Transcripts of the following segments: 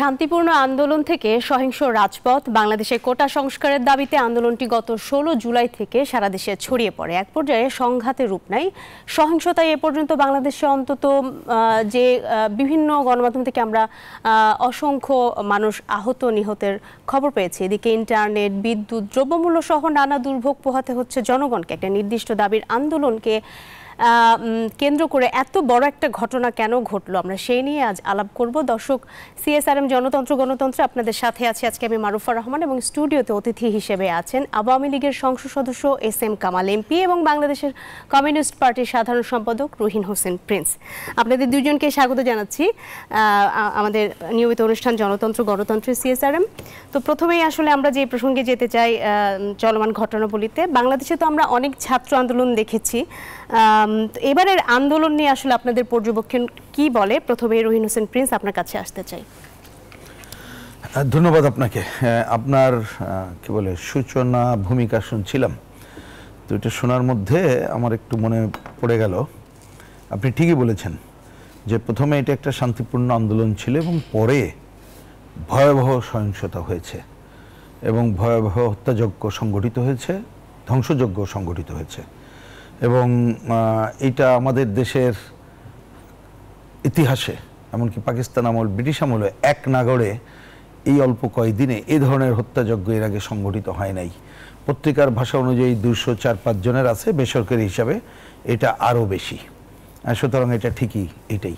শান্তিপূর্ণ আন্দোলন থেকে সহিংস রাজপথ বাংলাদেশে কোটা সংস্কারের দাবিতে আন্দোলনটি গত ষোলো জুলাই থেকে সারা দেশে ছড়িয়ে পড়ে এক পর্যায়ে সংঘাতে রূপ নেয় সহিংসতায় এ পর্যন্ত বাংলাদেশে অন্তত যে বিভিন্ন গণমাধ্যম থেকে আমরা অসংখ্য মানুষ আহত নিহতের খবর পেয়েছি এদিকে ইন্টারনেট বিদ্যুৎ দ্রব্যমূল্য সহ নানা দুর্ভোগ পোহাতে হচ্ছে জনগণকে একটা নির্দিষ্ট দাবির আন্দোলনকে কেন্দ্র করে এত বড় একটা ঘটনা কেন ঘটলো আমরা সেই নিয়ে আজ আলাপ করব দর্শক সিএসআরএম জনতন্ত্র গণতন্ত্র আপনাদের সাথে আছে আজকে আমি মারুফা রহমান এবং স্টুডিওতে অতিথি হিসেবে আছেন আওয়ামী লীগের সংসদ সদস্য এস এম কামাল এমপি এবং বাংলাদেশের কমিউনিস্ট পার্টির সাধারণ সম্পাদক রুহিন হোসেন প্রিন্স আপনাদের দুজনকে স্বাগত জানাচ্ছি আমাদের নিয়মিত অনুষ্ঠান জনতন্ত্র গণতন্ত্র সিএসআরএম তো প্রথমেই আসলে আমরা যে প্রসঙ্গে যেতে চাই চলমান ঘটনাবলিতে বাংলাদেশে তো আমরা অনেক ছাত্র আন্দোলন দেখেছি এবারের আন্দোলন নিয়ে আসলে আপনাদের পর্যবেক্ষণ কি বলে প্রথমে রহিন হোসেন প্রিন্স আপনার কাছে আসতে চাই ধন্যবাদ আপনাকে আপনার কি বলে সূচনা ভূমিকা শুনছিলাম তো এটা শোনার মধ্যে আমার একটু মনে পড়ে গেল আপনি ঠিকই বলেছেন যে প্রথমে এটা একটা শান্তিপূর্ণ আন্দোলন ছিল এবং পরে ভয়াবহ সহিংসতা হয়েছে এবং ভয়াবহ হত্যাযজ্ঞ সংগঠিত হয়েছে ধ্বংসযজ্ঞ সংগঠিত হয়েছে এবং এটা আমাদের দেশের ইতিহাসে এমনকি পাকিস্তান আমল ব্রিটিশ আমলে এক নাগরে এই অল্প কয়েকদিনে এ ধরনের হত্যাযজ্ঞ এর আগে সংগঠিত হয় নাই পত্রিকার ভাষা অনুযায়ী দুশো চার পাঁচজনের আছে বেসরকারি হিসাবে এটা আরও বেশি সুতরাং এটা ঠিকই এটাই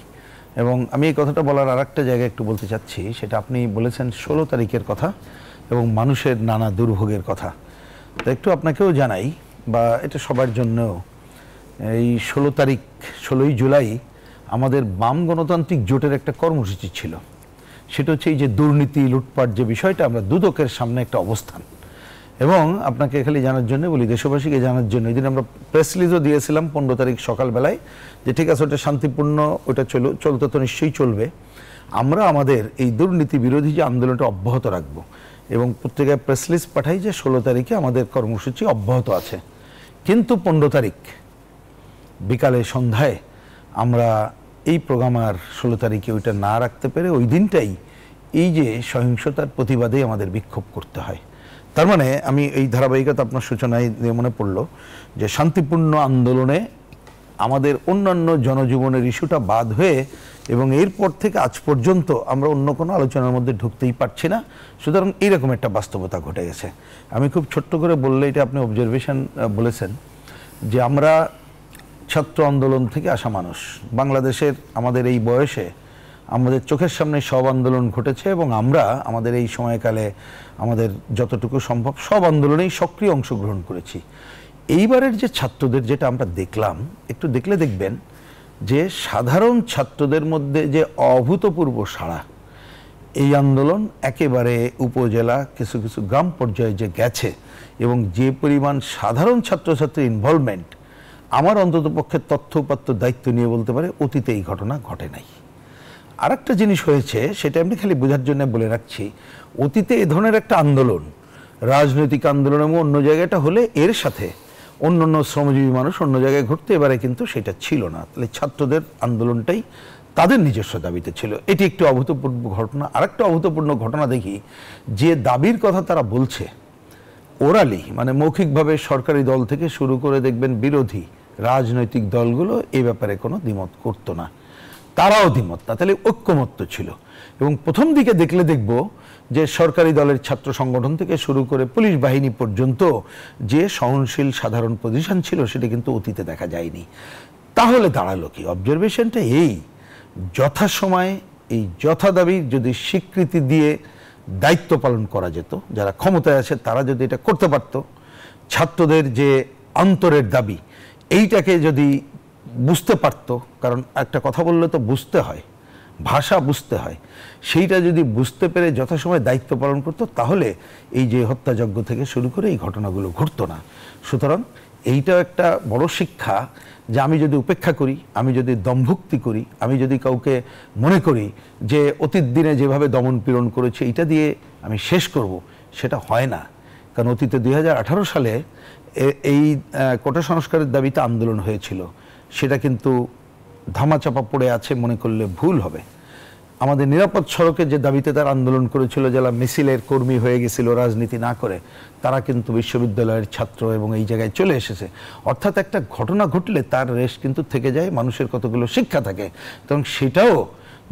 এবং আমি এই কথাটা বলার আর একটা জায়গায় একটু বলতে চাচ্ছি সেটা আপনি বলেছেন ষোলো তারিখের কথা এবং মানুষের নানা দুর্ভোগের কথা তো একটু আপনাকেও জানাই বা এটা সবার জন্যও এই ষোলো তারিখ ষোলোই জুলাই আমাদের বাম গণতান্ত্রিক জোটের একটা কর্মসূচি ছিল সেটা হচ্ছে এই যে দুর্নীতি লুটপাট যে বিষয়টা আমরা দুদকের সামনে একটা অবস্থান এবং আপনাকে খালি জানার জন্য বলি দেশবাসীকে জানার জন্য ওই দিন আমরা প্রেস রিলিজও দিয়েছিলাম পনেরো তারিখ সকালবেলায় যে ঠিক আছে ওটা শান্তিপূর্ণ ওটা চল চলতে তো নিশ্চয়ই চলবে আমরা আমাদের এই দুর্নীতি বিরোধী যে আন্দোলনটা অব্যাহত রাখব এবং প্রত্যেকের প্রেস রিলিজ পাঠাই যে ষোলো তারিখে আমাদের কর্মসূচি অব্যাহত আছে কিন্তু পনেরো তারিখ বিকালে সন্ধ্যায় আমরা এই প্রোগ্রাম আর ষোলো তারিখে ওইটা না রাখতে পেরে ওই দিনটাই এই যে সহিংসতার প্রতিবাদে আমাদের বিক্ষোভ করতে হয় তার মানে আমি এই ধারাবাহিকতা আপনার সূচনায় মনে পড়ল যে শান্তিপূর্ণ আন্দোলনে আমাদের অন্যান্য জনজীবনের ইস্যুটা বাদ হয়ে এবং এরপর থেকে আজ পর্যন্ত আমরা অন্য কোনো আলোচনার মধ্যে ঢুকতেই পারছি না সুতরাং এইরকম একটা বাস্তবতা ঘটে গেছে আমি খুব ছোট্ট করে বললে এটা আপনি অবজারভেশন বলেছেন যে আমরা ছাত্র আন্দোলন থেকে আসা মানুষ বাংলাদেশের আমাদের এই বয়সে আমাদের চোখের সামনে সব আন্দোলন ঘটেছে এবং আমরা আমাদের এই সময়কালে আমাদের যতটুকু সম্ভব সব আন্দোলনেই সক্রিয় অংশগ্রহণ করেছি এইবারের যে ছাত্রদের যেটা আমরা দেখলাম একটু দেখলে দেখবেন যে সাধারণ ছাত্রদের মধ্যে যে অভূতপূর্ব সাড়া এই আন্দোলন একেবারে উপজেলা কিছু কিছু গ্রাম পর্যায়ে যে গেছে এবং যে পরিমাণ সাধারণ ছাত্রছাত্রীর ইনভলভমেন্ট আমার অন্তত পক্ষে তথ্য উপাত্য দায়িত্ব নিয়ে বলতে পারে অতীতে এই ঘটনা ঘটে নাই আর একটা জিনিস হয়েছে সেটা আমি খালি বোঝার জন্য বলে রাখছি অতীতে এ ধরনের একটা আন্দোলন রাজনৈতিক আন্দোলন এবং অন্য জায়গাটা হলে এর সাথে অন্য অন্য শ্রমজীবী মানুষ অন্য জায়গায় ঘুরতে এবারে কিন্তু সেটা ছিল না তাহলে ছাত্রদের আন্দোলনটাই তাদের নিজস্ব দাবিতে ছিল এটি একটি অভূতপূর্ব ঘটনা আরেকটা অভূতপূর্ণ ঘটনা দেখি যে দাবির কথা তারা বলছে ওরালি মানে মৌখিকভাবে সরকারি দল থেকে শুরু করে দেখবেন বিরোধী রাজনৈতিক দলগুলো এ ব্যাপারে কোনো দ্বিমত করতো না তারাও দ্বিমত না তাহলে ঐক্যমত্য ছিল এবং প্রথম দিকে দেখলে দেখব যে সরকারি দলের ছাত্র সংগঠন থেকে শুরু করে পুলিশ বাহিনী পর্যন্ত যে সহনশীল সাধারণ পজিশন ছিল সেটা কিন্তু অতীতে দেখা যায়নি তাহলে দাঁড়ালো কি অবজারভেশনটা এই যথাসময়ে এই যথা দাবি যদি স্বীকৃতি দিয়ে দায়িত্ব পালন করা যেত যারা ক্ষমতায় আছে তারা যদি এটা করতে পারত ছাত্রদের যে অন্তরের দাবি এইটাকে যদি বুঝতে পারত কারণ একটা কথা বললে তো বুঝতে হয় ভাষা বুঝতে হয় সেইটা যদি বুঝতে পেরে যথাসময় দায়িত্ব পালন করতো তাহলে এই যে হত্যাযজ্ঞ থেকে শুরু করে এই ঘটনাগুলো ঘটতো না সুতরাং এইটাও একটা বড় শিক্ষা যে আমি যদি উপেক্ষা করি আমি যদি দমভুক্তি করি আমি যদি কাউকে মনে করি যে অতীত দিনে যেভাবে দমন পীড়ন করেছে এটা দিয়ে আমি শেষ করব সেটা হয় না কারণ অতীতে দুই সালে এই কোটা সংস্কারের দাবিতে আন্দোলন হয়েছিল সেটা কিন্তু ধামাচাপা পড়ে আছে মনে করলে ভুল হবে আমাদের নিরাপদ সড়কে যে দাবিতে তার আন্দোলন করেছিল যারা মিছিলের কর্মী হয়ে গেছিল রাজনীতি না করে তারা কিন্তু বিশ্ববিদ্যালয়ের ছাত্র এবং এই জায়গায় চলে এসেছে অর্থাৎ একটা ঘটনা ঘটলে তার রেশ কিন্তু থেকে যায় মানুষের কতগুলো শিক্ষা থাকে এবং সেটাও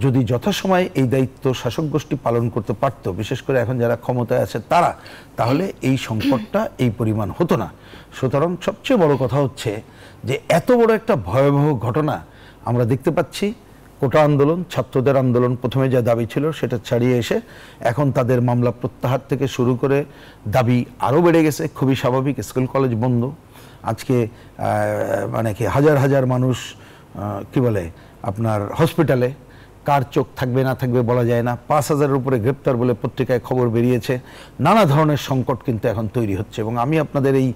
যদি যথাসময়ে এই দায়িত্ব শাসক গোষ্ঠী পালন করতে পারত বিশেষ করে এখন যারা ক্ষমতায় আছে তারা তাহলে এই সংকটটা এই পরিমাণ হতো না সুতরাং সবচেয়ে বড় কথা হচ্ছে যে এত বড় একটা ভয়াবহ ঘটনা আমরা দেখতে পাচ্ছি কোটা আন্দোলন ছাত্রদের আন্দোলন প্রথমে যা দাবি ছিল সেটা ছাড়িয়ে এসে এখন তাদের মামলা প্রত্যাহার থেকে শুরু করে দাবি আরও বেড়ে গেছে খুবই স্বাভাবিক স্কুল কলেজ বন্ধ আজকে মানে কি হাজার হাজার মানুষ কি বলে আপনার হসপিটালে কার চোখ থাকবে না থাকবে বলা যায় না পাঁচ হাজারের উপরে গ্রেপ্তার বলে পত্রিকায় খবর বেরিয়েছে নানা ধরনের সংকট কিন্তু এখন তৈরি হচ্ছে এবং আমি আপনাদের এই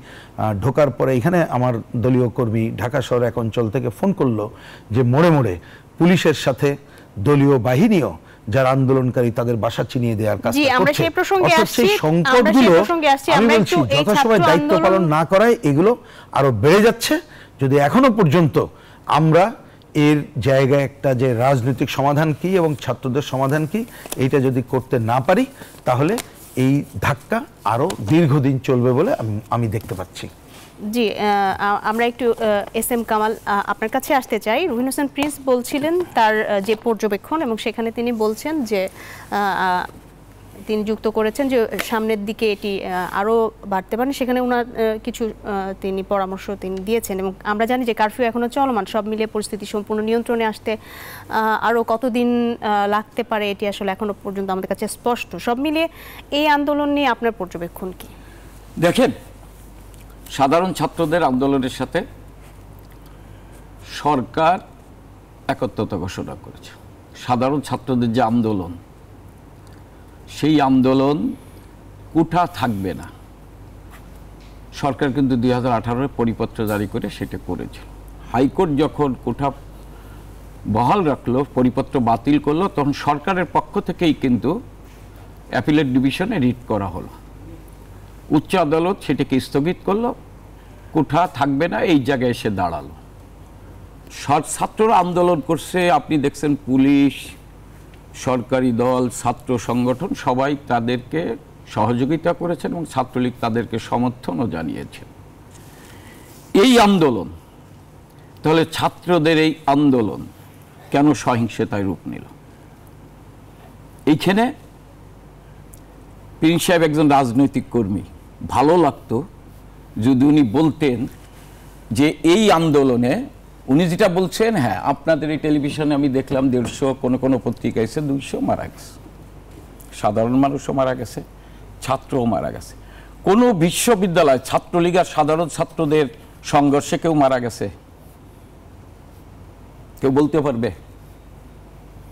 ঢোকার পরে এখানে আমার দলীয় কর্মী ঢাকা শহর এক অঞ্চল থেকে ফোন করলো যে মোড়ে মোড়ে পুলিশের সাথে দলীয় বাহিনীও যারা আন্দোলনকারী তাদের বাসা চিনিয়ে দেওয়ার কাজ করছে সেই সংকটগুলো আমি বলছি যথাসময় দায়িত্ব পালন না করায় এগুলো আরো বেড়ে যাচ্ছে যদি এখনো পর্যন্ত আমরা এর জায়গায় একটা যে রাজনৈতিক সমাধান কি এবং ছাত্রদের সমাধান কি এইটা যদি করতে না পারি তাহলে এই ধাক্কা আরও দীর্ঘদিন চলবে বলে আমি দেখতে পাচ্ছি জি আমরা একটু এস এম কামাল আপনার কাছে আসতে চাই রুহিন হোসেন প্রিন্স বলছিলেন তার যে পর্যবেক্ষণ এবং সেখানে তিনি বলছেন যে তিনি যুক্ত করেছেন যে সামনের দিকে এটি আরও বাড়তে পারেন সেখানে ওনার কিছু তিনি পরামর্শ তিনি দিয়েছেন এবং আমরা জানি যে কারফিউ এখনও চলমান সব মিলিয়ে পরিস্থিতি সম্পূর্ণ নিয়ন্ত্রণে আসতে আরও কতদিন লাগতে পারে এটি আসলে এখনও পর্যন্ত আমাদের কাছে স্পষ্ট সব মিলিয়ে এই আন্দোলন নিয়ে আপনার পর্যবেক্ষণ কি দেখেন সাধারণ ছাত্রদের আন্দোলনের সাথে সরকার একত্রতা ঘোষণা করেছে সাধারণ ছাত্রদের যে আন্দোলন সেই আন্দোলন কুঠা থাকবে না সরকার কিন্তু দুই হাজার পরিপত্র জারি করে সেটা করেছিল হাইকোর্ট যখন কোঠা বহাল রাখলো পরিপত্র বাতিল করলো তখন সরকারের পক্ষ থেকেই কিন্তু অ্যাপিলেট ডিভিশনে রিট করা হলো উচ্চ আদালত সেটাকে স্থগিত করলো কোঠা থাকবে না এই জায়গায় এসে দাঁড়ালো ছাত্ররা আন্দোলন করছে আপনি দেখছেন পুলিশ সরকারি দল ছাত্র সংগঠন সবাই তাদেরকে সহযোগিতা করেছেন এবং ছাত্রলীগ তাদেরকে সমর্থনও জানিয়েছেন এই আন্দোলন তাহলে ছাত্রদের এই আন্দোলন কেন সহিংসতায় রূপ নিল এইখানে প্রিন্স সাহেব একজন রাজনৈতিক কর্মী ভালো লাগতো যদি উনি বলতেন যে এই আন্দোলনে উনি যেটা বলছেন হ্যাঁ আপনাদের এই টেলিভিশনে আমি দেখলাম দেড়শো কোনো কোনো পত্রিকা এসে দুইশো মারা গেছে সাধারণ মানুষও মারা গেছে ছাত্রও মারা গেছে কোনো বিশ্ববিদ্যালয় ছাত্রলীগ আর সাধারণ ছাত্রদের সংঘর্ষে কেউ মারা গেছে কেউ বলতে পারবে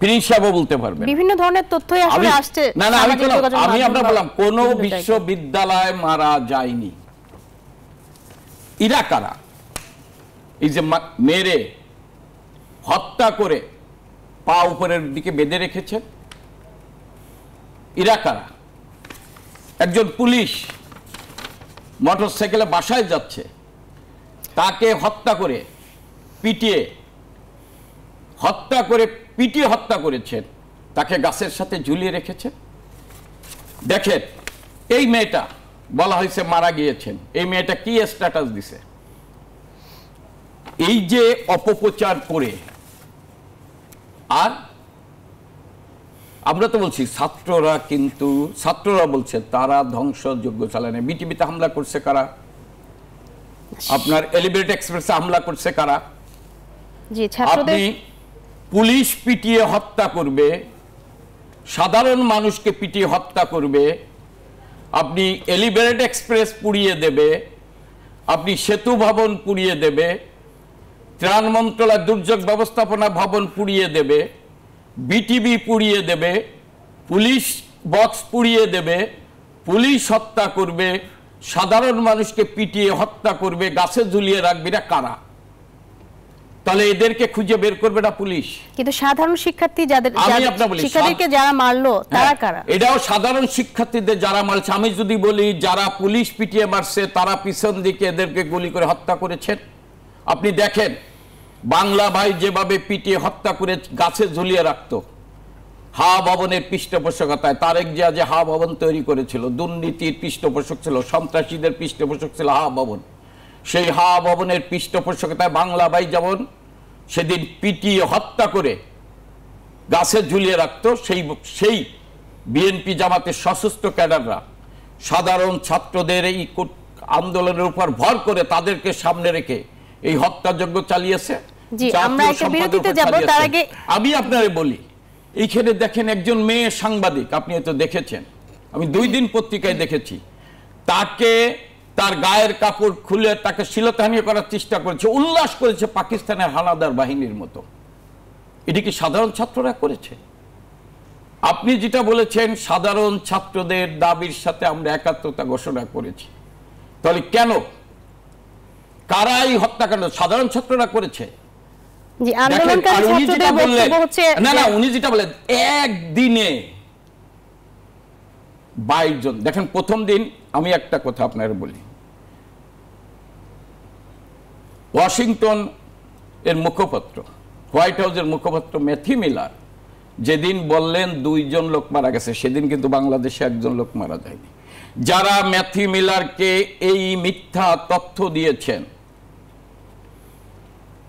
প্রিন্স বলতে পারবেন বিভিন্ন ধরনের তথ্যই আসলে আসছে না না আমি আমি বললাম বিশ্ববিদ্যালয় মারা যায়নি এই যে মেরে হত্যা করে পা উপরের দিকে বেঁধে রেখেছেন ইরাকারা একজন পুলিশ সাইকেলে বাসায় যাচ্ছে তাকে হত্যা করে পিটিয়ে হত্যা করে পিটিয়ে হত্যা করেছেন তাকে গাছের সাথে ঝুলিয়ে রেখেছে দেখেন এই মেয়েটা বলা হয়েছে মারা গিয়েছেন এই মেয়েটা কি স্ট্যাটাস দিছে এই যে অপপ্রচার করে আর আমরা তো বলছি ছাত্ররা কিন্তু ছাত্ররা বলছে তারা ধ্বংসযোগ্য চালানে বিটিভিতে হামলা করছে কারা আপনার এলিভেট এক্সপ্রেসে হামলা করছে কারা আপনি পুলিশ পিটিয়ে হত্যা করবে সাধারণ মানুষকে পিটিয়ে হত্যা করবে আপনি এলিবেরেট এক্সপ্রেস পুড়িয়ে দেবে আপনি সেতু ভবন পুড়িয়ে দেবে ত্রাণ মন্ত্রণালয় দুর্যোগ ব্যবস্থাপনা ভবন পুড়িয়ে দেবে বিটিভি পুড়িয়ে দেবে পুলিশ বক্স পুড়িয়ে দেবে পুলিশ হত্যা করবে সাধারণ মানুষকে পিটিয়ে হত্যা করবে গাছে ঝুলিয়ে রাখবে না কারা তাহলে এদেরকে খুঁজে বের করবে না পুলিশ কিন্তু সাধারণ শিক্ষার্থী যাদের শিক্ষার্থীকে যারা মারলো হ্যাঁ, তারা কারা এটাও সাধারণ শিক্ষার্থীদের যারা মারছে আমি যদি বলি যারা পুলিশ পিটিয়ে মারছে তারা পিছন দিকে এদেরকে গুলি করে হত্যা করেছেন আপনি দেখেন বাংলা ভাই যেভাবে পিটিয়ে হত্যা করে গাছে ঝুলিয়ে রাখত হা ভবনের পৃষ্ঠপোষকতায় তারেক জিয়া যে হা ভবন তৈরি করেছিল দুর্নীতির পৃষ্ঠপোষক ছিল সন্ত্রাসীদের পৃষ্ঠপোষক ছিল হা ভবন সেই হা ভবনের পৃষ্ঠপোষকতায় বাংলা ভাই যেমন সেদিন পিটিয়ে হত্যা করে গাছে ঝুলিয়ে রাখত সেই সেই বিএনপি জামাতের সশস্ত্র ক্যাডাররা সাধারণ ছাত্রদের এই আন্দোলনের উপর ভর করে তাদেরকে সামনে রেখে এই হত্যাযজ্ঞ চালিয়েছে আমি আপনারে বলি এইখানে দেখেন একজন মেয়ে সাংবাদিক আপনি হয়তো দেখেছেন আমি দুই দিন পত্রিকায় দেখেছি তাকে তার গায়ের কাপড় খুলে তাকে শিলতাহানি করার চেষ্টা করেছে উল্লাস করেছে পাকিস্তানের হানাদার বাহিনীর মতো এটি কি সাধারণ ছাত্ররা করেছে আপনি যেটা বলেছেন সাধারণ ছাত্রদের দাবির সাথে আমরা একাত্মতা ঘোষণা করেছি তাহলে কেন কারা এই হত্যাকাণ্ড সাধারণ ছাত্ররা করেছে বাইশ জন দেখেন প্রথম দিন আমি একটা কথা আপনার বলি ওয়াশিংটন এর মুখপাত্র হোয়াইট হাউসের মুখপাত্র ম্যাথি মিলার যেদিন বললেন দুইজন লোক মারা গেছে সেদিন কিন্তু বাংলাদেশে একজন লোক মারা যায়নি যারা ম্যাথি মিলারকে এই মিথ্যা তথ্য দিয়েছেন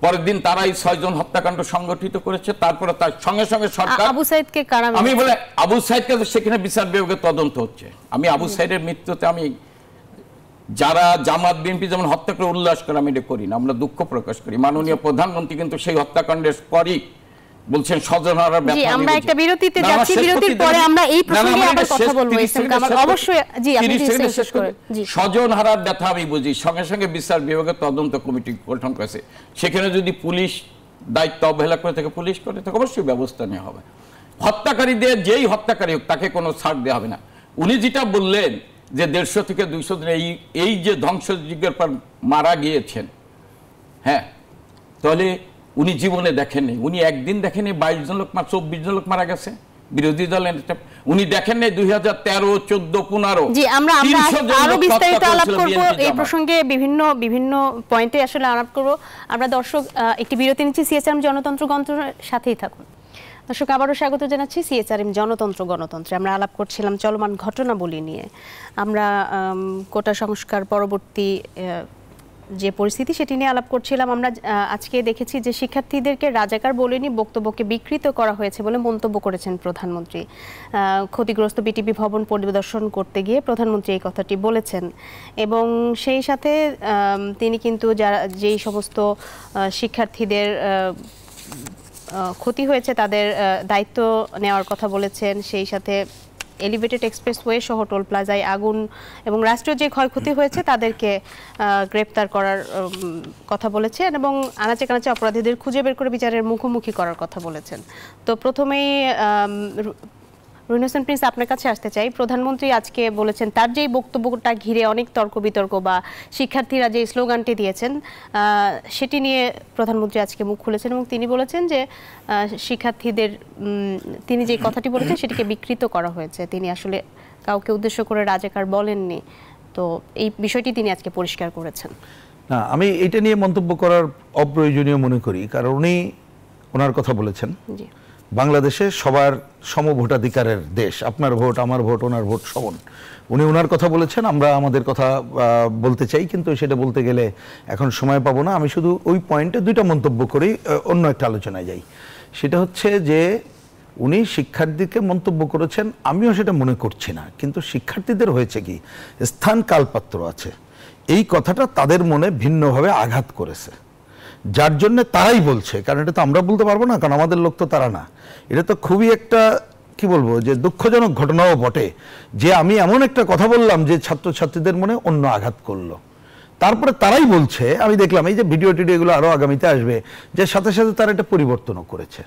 পরের দিন তারাই ছয়জন হত্যাকাণ্ড সংগঠিত করেছে তারপরে তার সঙ্গে সঙ্গে সরকার আবু সাইদকে কারা আমি বলে আবু সাইদকে সেখানে বিচার বিভাগে তদন্ত হচ্ছে আমি আবু সাইদের মৃত্যুতে আমি যারা জামাত বিএনপি যেমন হত্যা করে উল্লাস করে আমি এটা করি না আমরা দুঃখ প্রকাশ করি মাননীয় প্রধানমন্ত্রী কিন্তু সেই হত্যাকাণ্ডের পরই বলছেন স্বজনহারা আমরা একটা বিরতিতে যাচ্ছি বিরতির পরে আমরা এই প্রসঙ্গে আবার কথা বলবো অবশ্যই জি আপনি শেষ স্বজনহারার আমি বুঝি সঙ্গে সঙ্গে বিচার বিভাগের তদন্ত কমিটি গঠন করেছে সেখানে যদি পুলিশ দায়িত্ব অবহেলা করে থাকে পুলিশ করে থাকে অবশ্যই ব্যবস্থা নেওয়া হবে হত্যাকারীদের যেই হত্যাকারী হোক তাকে কোনো ছাড় দেওয়া হবে না উনি যেটা বললেন যে দেড়শো থেকে দুইশো দিন এই এই যে ধ্বংসযজ্ঞের পর মারা গিয়েছেন হ্যাঁ তাহলে উনি জীবনে দেখেননি উনি একদিন দেখেননি বাইশ জন লোক চব্বিশ জন লোক মারা গেছে বিরোধী উনি দেখেন নাই দুই হাজার তেরো চোদ্দ পনেরো জি আমরা আরো বিস্তারিত আলাপ করব এই প্রসঙ্গে বিভিন্ন বিভিন্ন পয়েন্টে আসলে আলাপ করব আমরা দর্শক একটি বিরতি নিচ্ছি সিএসএম জনতন্ত্র গন্ত্রের সাথেই থাকুন দর্শক আবারও স্বাগত জানাচ্ছি সিএচআরএম জনতন্ত্র গণতন্ত্রে আমরা আলাপ করছিলাম চলমান বলি নিয়ে আমরা কোটা সংস্কার পরবর্তী যে পরিস্থিতি সেটি নিয়ে আলাপ করছিলাম আমরা আজকে দেখেছি যে শিক্ষার্থীদেরকে রাজাকার বলেনি বক্তব্যকে বিকৃত করা হয়েছে বলে মন্তব্য করেছেন প্রধানমন্ত্রী ক্ষতিগ্রস্ত বিটিপি ভবন পরিদর্শন করতে গিয়ে প্রধানমন্ত্রী এই কথাটি বলেছেন এবং সেই সাথে তিনি কিন্তু যারা যেই সমস্ত শিক্ষার্থীদের ক্ষতি হয়েছে তাদের দায়িত্ব নেওয়ার কথা বলেছেন সেই সাথে এলিভেটেড এক্সপ্রেসওয়ে সহ টোল প্লাজায় আগুন এবং রাষ্ট্রীয় যে ক্ষয়ক্ষতি হয়েছে তাদেরকে গ্রেপ্তার করার কথা বলেছেন এবং আনাচে কানাচে অপরাধীদের খুঁজে বের করে বিচারের মুখোমুখি করার কথা বলেছেন তো প্রথমেই রুইনসেন প্রিন্স আপনার কাছে আসতে চাই প্রধানমন্ত্রী আজকে বলেছেন তার যেই বক্তব্যটা ঘিরে অনেক তর্ক বিতর্ক বা শিক্ষার্থীরা যে স্লোগানটি দিয়েছেন সেটি নিয়ে প্রধানমন্ত্রী আজকে মুখ খুলেছেন এবং তিনি বলেছেন যে শিক্ষার্থীদের তিনি যে কথাটি বলেছেন সেটিকে বিকৃত করা হয়েছে তিনি আসলে কাউকে উদ্দেশ্য করে রাজাকার বলেননি তো এই বিষয়টি তিনি আজকে পরিষ্কার করেছেন না আমি এটা নিয়ে মন্তব্য করার অপ্রয়োজনীয় মনে করি কারণ উনি ওনার কথা বলেছেন জি বাংলাদেশে সবার সম ভোটাধিকারের দেশ আপনার ভোট আমার ভোট ওনার ভোট সমন উনি ওনার কথা বলেছেন আমরা আমাদের কথা বলতে চাই কিন্তু সেটা বলতে গেলে এখন সময় পাবো না আমি শুধু ওই পয়েন্টে দুইটা মন্তব্য করি অন্য একটা আলোচনায় যাই সেটা হচ্ছে যে উনি শিক্ষার্থীকে মন্তব্য করেছেন আমিও সেটা মনে করছি না কিন্তু শিক্ষার্থীদের হয়েছে কি স্থান কালপাত্র আছে এই কথাটা তাদের মনে ভিন্নভাবে আঘাত করেছে যার জন্য তারাই বলছে কারণ এটা তো আমরা বলতে পারবো না কারণ আমাদের লোক তো তারা না এটা তো খুবই একটা কি বলবো যে দুঃখজনক ঘটনাও বটে যে আমি এমন একটা কথা বললাম যে ছাত্রছাত্রীদের মনে অন্য আঘাত করলো তারপরে তারাই বলছে আমি দেখলাম এই যে ভিডিও টিডিওগুলো আরও আগামীতে আসবে যে সাথে সাথে তারা এটা পরিবর্তনও করেছে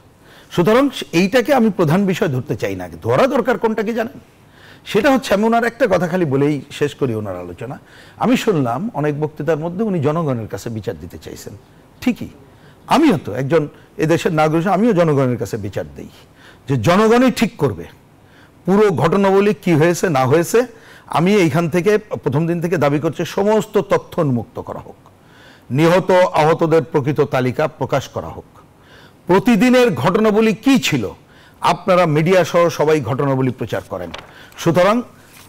সুতরাং এইটাকে আমি প্রধান বিষয় ধরতে চাই না ধরা দরকার কোনটা কি জানেন সেটা হচ্ছে আমি ওনার একটা কথা খালি বলেই শেষ করি ওনার আলোচনা আমি শুনলাম অনেক বক্তৃতার মধ্যে উনি জনগণের কাছে বিচার দিতে চাইছেন ঠিকই আমিও তো একজন এদেশের নাগরিক আমিও জনগণের কাছে বিচার দিই যে জনগণই ঠিক করবে পুরো ঘটনাবলী কি হয়েছে না হয়েছে আমি এইখান থেকে প্রথম দিন থেকে দাবি করছি সমস্ত তথ্য উন্মুক্ত করা হোক নিহত আহতদের প্রকৃত তালিকা প্রকাশ করা হোক প্রতিদিনের ঘটনাবলী কি ছিল আপনারা মিডিয়া সহ সবাই ঘটনাবলী প্রচার করেন সুতরাং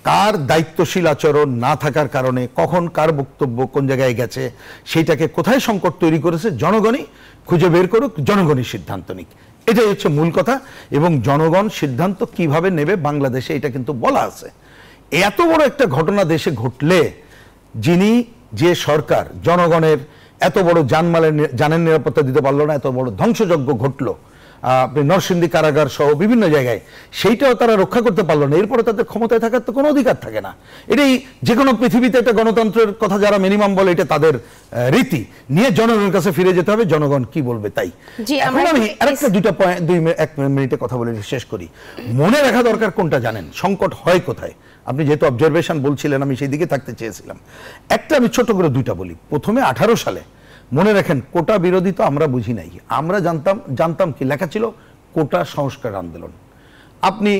কার দায়িত্বশীল আচরণ না থাকার কারণে কখন কার বক্তব্য কোন জায়গায় গেছে সেইটাকে কোথায় সংকট তৈরি করেছে জনগণই খুঁজে বের করুক জনগণই সিদ্ধান্ত নিক এটাই হচ্ছে মূল কথা এবং জনগণ সিদ্ধান্ত কিভাবে নেবে বাংলাদেশে এটা কিন্তু বলা আছে এত বড় একটা ঘটনা দেশে ঘটলে যিনি যে সরকার জনগণের এত বড় জানমালের জানের নিরাপত্তা দিতে পারলো না এত বড় ধ্বংসযজ্ঞ ঘটলো নরসিংদী কারাগার সহ বিভিন্ন জায়গায় সেইটাও তারা রক্ষা করতে পারলো না এরপরে তাদের ক্ষমতায় থাকার তো কোনো অধিকার থাকে না এটাই যে কোনো পৃথিবীতে একটা গণতন্ত্রের কথা যারা মিনিমাম বলে এটা তাদের রীতি নিয়ে জনগণের কাছে ফিরে যেতে হবে জনগণ কি বলবে তাই এখন আমি আরেকটা দুইটা পয়েন্ট দুই এক মিনিটে কথা বলে শেষ করি মনে রাখা দরকার কোনটা জানেন সংকট হয় কোথায় আপনি যেহেতু অবজারভেশন বলছিলেন আমি সেই দিকে থাকতে চেয়েছিলাম একটা আমি ছোট করে দুইটা বলি প্রথমে আঠারো সালে মনে রাখেন কোটা বিরোধী তো আমরা বুঝি নাই আমরা জানতাম জানতাম কি লেখা ছিল কোটা সংস্কার আন্দোলন আপনি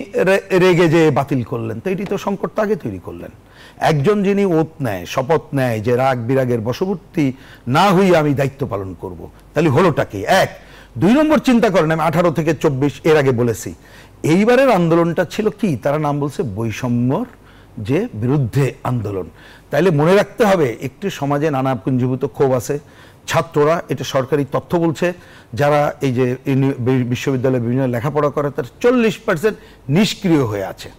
রেগে যে বাতিল করলেন তো এটি তো সংকটটা আগে তৈরি করলেন একজন যিনি ওত নেয় শপথ নেয় যে রাগ বিরাগের বশবর্তী না হই আমি দায়িত্ব পালন করব। তাহলে হলোটা কি এক দুই নম্বর চিন্তা করেন আমি আঠারো থেকে চব্বিশ এর আগে বলেছি এইবারের আন্দোলনটা ছিল কি তারা নাম বলছে বৈষম্যর যে বিরুদ্ধে আন্দোলন তাইলে মনে রাখতে হবে একটি সমাজে নানা পুঞ্জীভূত ক্ষোভ আছে ছাত্ররা এটা সরকারি তথ্য বলছে যারা এই যে বিশ্ববিদ্যালয়ে বিভিন্ন লেখাপড়া করে তার চল্লিশ পার্সেন্ট নিষ্ক্রিয় হয়ে আছে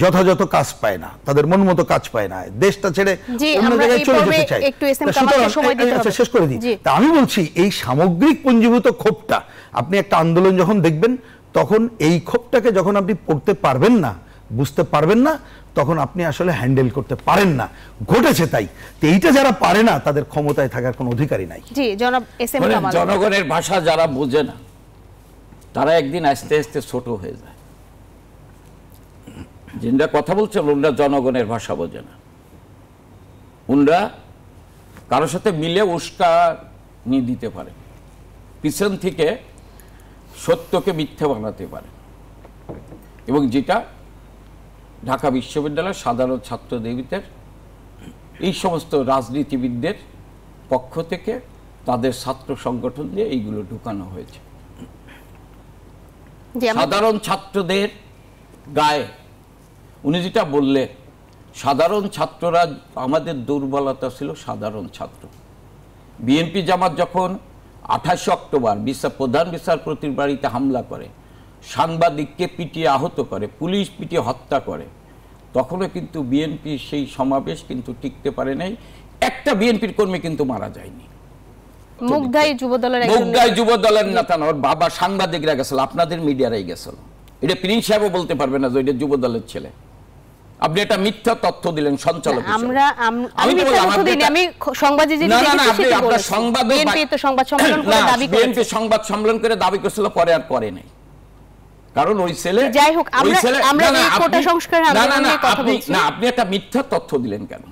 যথাযথ কাজ পায় না তাদের মন মতো কাজ পায় না দেশটা ছেড়ে অন্য জায়গায় চলে যেতে চায় আচ্ছা, শেষ করে দিই তা আমি বলছি এই সামগ্রিক পুঞ্জীভূত ক্ষোভটা আপনি একটা আন্দোলন যখন দেখবেন তখন এই ক্ষোভটাকে যখন আপনি পড়তে পারবেন না বুঝতে পারবেন না তখন আপনি আসলে হ্যান্ডেল করতে পারেন না ঘটেছে তাই এইটা যারা পারে না তাদের ক্ষমতায় থাকার কোন অধিকারই নাই মানে জনগণের ভাষা যারা বোঝে না তারা একদিন আস্তে আস্তে ছোট হয়ে যায় যেটা কথা বলছেন ওনরা জনগণের ভাষা বোঝে না ওনরা কারোর সাথে মিলে নিয়ে দিতে পারে পিছন থেকে সত্যকে মিথ্যে বানাতে পারে এবং যেটা ঢাকা বিশ্ববিদ্যালয় সাধারণ ছাত্র দেবীদের এই সমস্ত রাজনীতিবিদদের পক্ষ থেকে তাদের ছাত্র সংগঠন দিয়ে এইগুলো ঢুকানো হয়েছে সাধারণ ছাত্রদের গায়ে উনি যেটা বললেন সাধারণ ছাত্ররা আমাদের দুর্বলতা ছিল সাধারণ ছাত্র বিএনপি জামাত যখন আঠাশে অক্টোবর বিচার প্রধান বিচারপতির বাড়িতে হামলা করে সাংবাদিককে পিটিয়ে আহত করে পুলিশ পিটিয়ে হত্যা করে তখনও কিন্তু বিএনপির সেই সমাবেশ কিন্তু টিকতে পারে নাই একটা বিএনপির কর্মী কিন্তু মারা যায়নি ছেলে আপনি এটা মিথ্যা তথ্য দিলেন সঞ্চালক আমি সংবাদ সম্মেলন করে দাবি করছিল পরে আর পরে নাই কারণ ওই ছেলে যাই হোক আমরা কোটা আমরা না আপনি একটা মিথ্যা তথ্য দিলেন কেন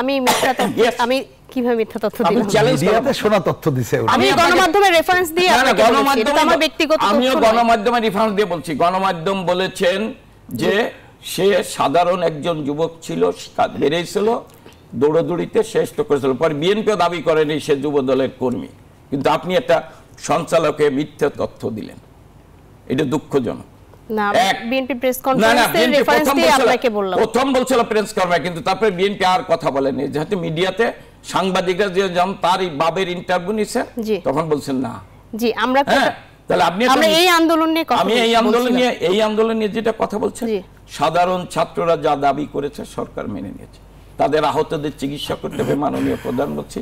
আমি মিথ্যা তথ্য আমি কিভাবে মিথ্যা তথ্য দিলাম শোনা তথ্য দিছে আমি গণমাধ্যমে রেফারেন্স দিয়ে আমার ব্যক্তিগত আমিও গণমাধ্যমে রেফারেন্স দিয়ে বলছি গণমাধ্যম বলেছেন যে সে সাধারণ একজন যুবক ছিল বেরিয়েছিল দৌড়দৌড়িতে শেষ তো করেছিল পরে বিএনপিও দাবি করেনি সে যুব দলের কর্মী কিন্তু আপনি একটা সঞ্চালকে মিথ্যা তথ্য দিলেন এটা দুঃখজনক হ্যাঁ, সাধারণ ছাত্ররা যা দাবি করেছে সরকার মেনে নিয়েছে তাদের আহতদের চিকিৎসা করতে হবে মাননীয় প্রধানমন্ত্রী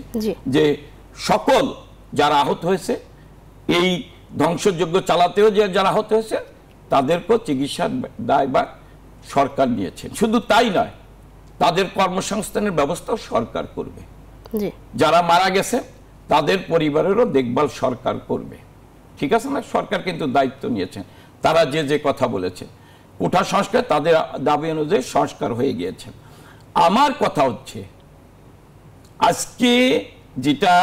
যে সকল যারা আহত হয়েছে এই ধ্বংসযজ্ঞ চালাতেও যে যারা হতে হয়েছে তাদেরকেও চিকিৎসার দায় বা সরকার নিয়েছেন শুধু তাই নয় তাদের কর্মসংস্থানের ব্যবস্থাও সরকার করবে যারা মারা গেছে তাদের পরিবারেরও দেখভাল সরকার করবে ঠিক আছে না সরকার কিন্তু দায়িত্ব নিয়েছেন তারা যে যে কথা বলেছে কোঠা সংস্কার তাদের দাবি অনুযায়ী সংস্কার হয়ে গিয়েছে আমার কথা হচ্ছে আজকে যেটা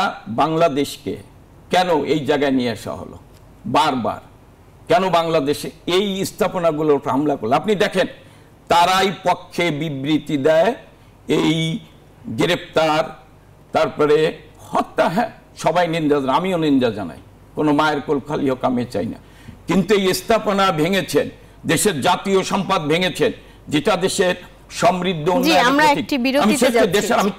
বাংলাদেশকে কেন এই জায়গায় নিয়ে আসা হলো বারবার কেন বাংলাদেশে এই স্থাপনাগুলোর হামলা করলো আপনি দেখেন তারাই পক্ষে বিবৃতি দেয় এই গ্রেপ্তার তারপরে হত্যা হ্যাঁ সবাই নিন্দা আমিও নিন্দা জানাই কোনো মায়ের কোল খালি হোক আমি চাই না কিন্তু এই স্থাপনা ভেঙেছেন দেশের জাতীয় সম্পদ ভেঙেছেন যেটা দেশের সমৃদ্ধ আমি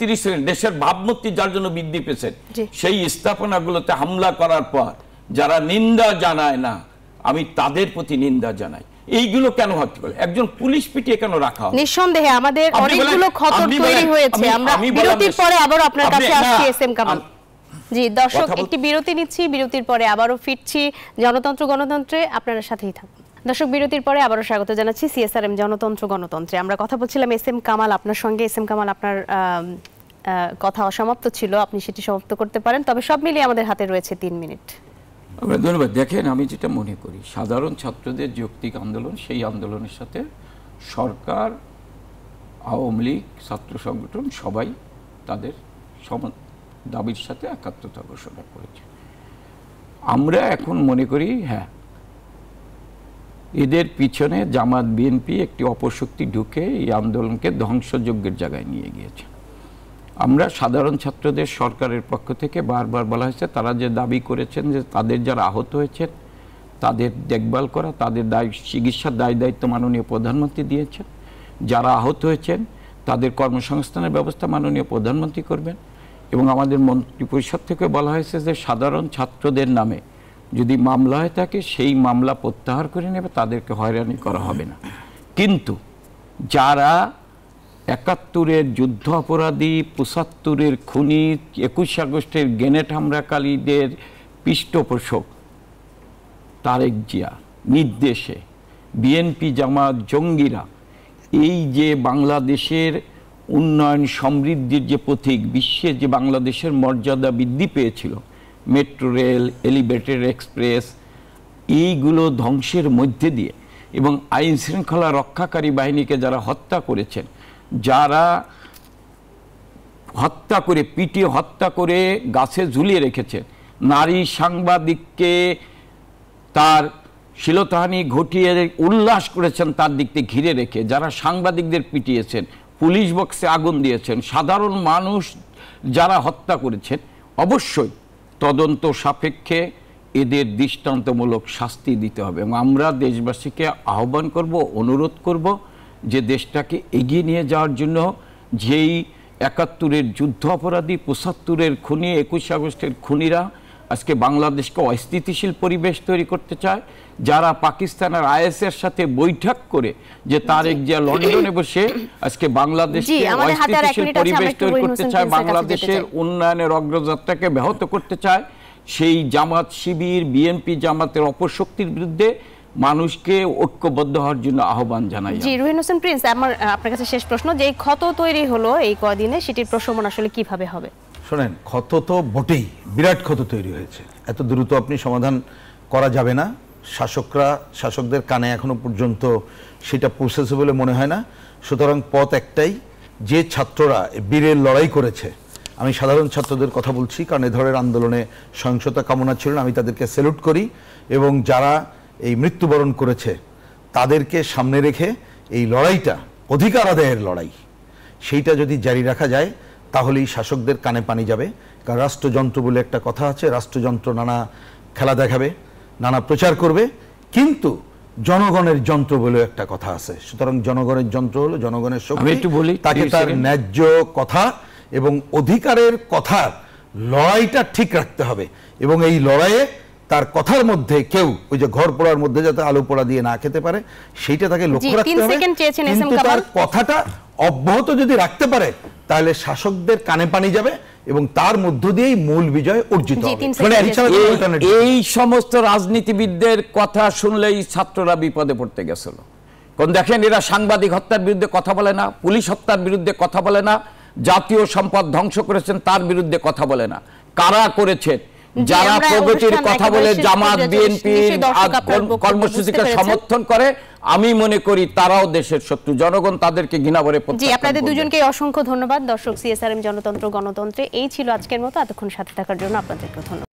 তিরিশ সেকেন্ড দেশের ভাবমূর্তি যার জন্য বৃদ্ধি পেয়েছেন সেই স্থাপনাগুলোতে হামলা করার পর যারা নিন্দা জানায় না আমি তাদের প্রতি নিন্দা জানাই এইগুলো কেন হত্যা করে একজন পুলিশ পিটিয়ে কেন রাখা নিঃসন্দেহে আমাদের অনেকগুলো ক্ষত তৈরি হয়েছে আমরা বিরতির পরে আবার আপনার কাছে আসছি এস এম কামাল জি দর্শক একটি বিরতি নিচ্ছি বিরতির পরে আবারও ফিরছি জনতন্ত্র গণতন্ত্রে আপনারা সাথেই থাকুন দর্শক বিরতির পরে আবারও স্বাগত জানাচ্ছি সিএসআরএম জনতন্ত্র গণতন্ত্রে আমরা কথা বলছিলাম এস এম কামাল আপনার সঙ্গে এস এম কামাল আপনার কথা অসমাপ্ত ছিল আপনি সেটি সমাপ্ত করতে পারেন তবে সব মিলিয়ে আমাদের হাতে রয়েছে তিন মিনিট ধন্যবাদ দেখেন আমি যেটা মনে করি সাধারণ ছাত্রদের যৌক্তিক আন্দোলন সেই আন্দোলনের সাথে সরকার আওয়ামী লীগ ছাত্র সংগঠন সবাই তাদের সম দাবির সাথে একাত্মতা ঘোষণা করেছে আমরা এখন মনে করি হ্যাঁ এদের পিছনে জামাত বিএনপি একটি অপশক্তি ঢুকে এই আন্দোলনকে ধ্বংসযজ্ঞের জায়গায় নিয়ে গিয়েছে আমরা সাধারণ ছাত্রদের সরকারের পক্ষ থেকে বারবার বলা হয়েছে তারা যে দাবি করেছেন যে তাদের যারা আহত হয়েছেন তাদের দেখভাল করা তাদের দায় চিকিৎসার দায় দায়িত্ব মাননীয় প্রধানমন্ত্রী দিয়েছেন যারা আহত হয়েছেন তাদের কর্মসংস্থানের ব্যবস্থা মাননীয় প্রধানমন্ত্রী করবেন এবং আমাদের মন্ত্রী পরিষদ থেকে বলা হয়েছে যে সাধারণ ছাত্রদের নামে যদি মামলা হয়ে থাকে সেই মামলা প্রত্যাহার করে নেবে তাদেরকে হয়রানি করা হবে না কিন্তু যারা একাত্তরের যুদ্ধ অপরাধী পঁচাত্তরের খুনি একুশ আগস্টের গেনেট হামরাকালীদের পৃষ্ঠপোষক তারেক জিয়া নির্দেশে বিএনপি জামাত জঙ্গিরা এই যে বাংলাদেশের উন্নয়ন সমৃদ্ধির যে প্রতীক বিশ্বে যে বাংলাদেশের মর্যাদা বৃদ্ধি পেয়েছিল মেট্রো রেল এলিভেটেড এক্সপ্রেস এইগুলো ধ্বংসের মধ্যে দিয়ে এবং আইন শৃঙ্খলা রক্ষাকারী বাহিনীকে যারা হত্যা করেছেন যারা হত্যা করে পিটিয়ে হত্যা করে গাছে ঝুলিয়ে রেখেছে নারী সাংবাদিককে তার শিলতাহানি ঘটিয়ে উল্লাস করেছেন তার দিকতে ঘিরে রেখে যারা সাংবাদিকদের পিটিয়েছেন পুলিশ বক্সে আগুন দিয়েছেন সাধারণ মানুষ যারা হত্যা করেছেন অবশ্যই তদন্ত সাপেক্ষে এদের দৃষ্টান্তমূলক শাস্তি দিতে হবে এবং আমরা দেশবাসীকে আহ্বান করব অনুরোধ করব যে দেশটাকে এগিয়ে নিয়ে যাওয়ার জন্য যেই একাত্তরের যুদ্ধ অপরাধী পঁচাত্তরের খুনি একুশে আগস্টের খুনিরা আজকে বাংলাদেশকে অস্থিতিশীল পরিবেশ তৈরি করতে চায় যারা পাকিস্তানের আইএসের সাথে বৈঠক করে যে তার এক যে লন্ডনে বসে আজকে বাংলাদেশকে অস্থিতিশীল পরিবেশ তৈরি করতে চায় বাংলাদেশের উন্নয়নের অগ্রযাত্রাকে ব্যাহত করতে চায় সেই জামাত শিবির বিএনপি জামাতের অপশক্তির বিরুদ্ধে মানুষকে ঐক্যবদ্ধ হওয়ার জন্য আহ্বান জানাই জি রুহিন হোসেন প্রিন্স আমার আপনার কাছে শেষ প্রশ্ন যে ক্ষত তৈরি হলো এই কদিনে সেটির প্রশমন আসলে কিভাবে হবে শোনেন ক্ষত তো বটেই বিরাট ক্ষত তৈরি হয়েছে এত দ্রুত আপনি সমাধান করা যাবে না শাসকরা শাসকদের কানে এখনো পর্যন্ত সেটা পৌঁছেছে বলে মনে হয় না সুতরাং পথ একটাই যে ছাত্ররা বীরের লড়াই করেছে আমি সাধারণ ছাত্রদের কথা বলছি কারণ এ ধরনের আন্দোলনে সহিংসতা কামনা ছিল না আমি তাদেরকে স্যালুট করি এবং যারা এই মৃত্যুবরণ করেছে তাদেরকে সামনে রেখে এই লড়াইটা অধিকার আদায়ের লড়াই সেইটা যদি জারি রাখা যায় তাহলেই শাসকদের কানে পানি যাবে কারণ রাষ্ট্রযন্ত্র বলে একটা কথা আছে রাষ্ট্রযন্ত্র নানা খেলা দেখাবে নানা প্রচার করবে কিন্তু জনগণের যন্ত্র বলে একটা কথা আছে সুতরাং জনগণের যন্ত্র হলো জনগণের শক্তি বলি তাকে তার ন্যায্য কথা এবং অধিকারের কথা লড়াইটা ঠিক রাখতে হবে এবং এই লড়াইয়ে তার কথার মধ্যে কেউ ওই যে ঘর পোড়ার মধ্যে যাতে আলু পোড়া দিয়ে না খেতে পারে সেইটা তাকে লক্ষ্য রাখতে হবে কিন্তু তার কথাটা অব্যাহত যদি রাখতে পারে তাহলে শাসকদের কানে পানি যাবে এবং তার মধ্য দিয়েই মূল বিজয় অর্জিত মানে এই সমস্ত রাজনীতিবিদদের কথা শুনলেই ছাত্ররা বিপদে পড়তে গেছিল কোন দেখেন এরা সাংবাদিক হত্যার বিরুদ্ধে কথা বলে না পুলিশ হত্যার বিরুদ্ধে কথা বলে না জাতীয় সম্পদ ধ্বংস করেছেন তার বিরুদ্ধে কথা বলে না কারা করেছে যারা প্রগতির কথা বলে জামাত বিএনপি কর্মসূচিকে সমর্থন করে আমি মনে করি তারাও দেশের শত্রু জনগণ তাদেরকে ঘৃণা ভরে জি আপনাদের দুজনকে অসংখ্য ধন্যবাদ দর্শক সিএসআরএম জনতন্ত্র গণতন্ত্রে এই ছিল আজকের মতো এতক্ষণ সাথে থাকার জন্য আপনাদেরকে ধন্যবাদ